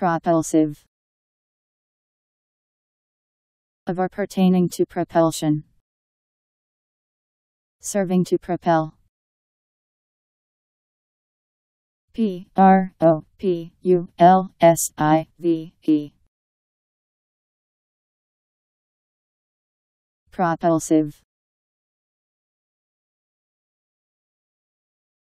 Propulsive Of or pertaining to propulsion. Serving to propel. P R O P U L S I V E Propulsive